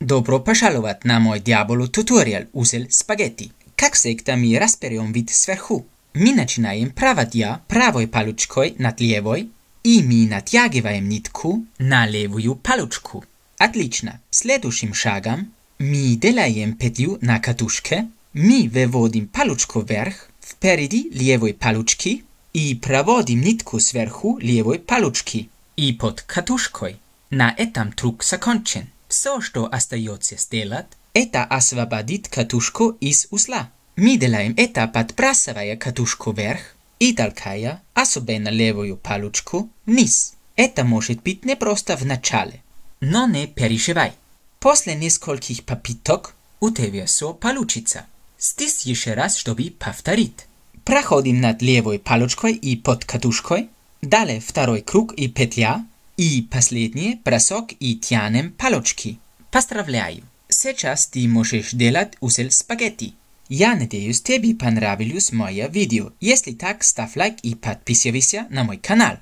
Dobro pošalovat na moj Diabolu tutorial uzel spageti. Kak se ikta mi rasperjom vid sverhu? Mi načinajem pravat ja pravoj palučkoj nad lijevoj i mi natjagivajem nitku na levuju palučku. Atlična, sledušim šagam mi delajem petju na katuške, mi vevodim palučko verh vperidi lijevoj palučki i pravodim nitku sverhu lijevoj palučki i pod katuškoj. Na etam truk sakončen. Все, что остается сделать, это освободить катушку из узла. Мы делаем это, подбрасывая катушку вверх и толкая, особенно левую палочку, вниз. Это может быть не просто в начале, но не переживай. После нескольких попыток у тебя все получится. Стись еще раз, чтобы повторить. Проходим над левой палочкой и под катушкой. Далее второй круг и петля. И последнее, бросок и тянем палочки. Поздравляю! Сейчас ты можешь делать усель спагетти. Я надеюсь, тебе понравилось мое видео. Если так, ставь лайк и подписывайся на мой канал.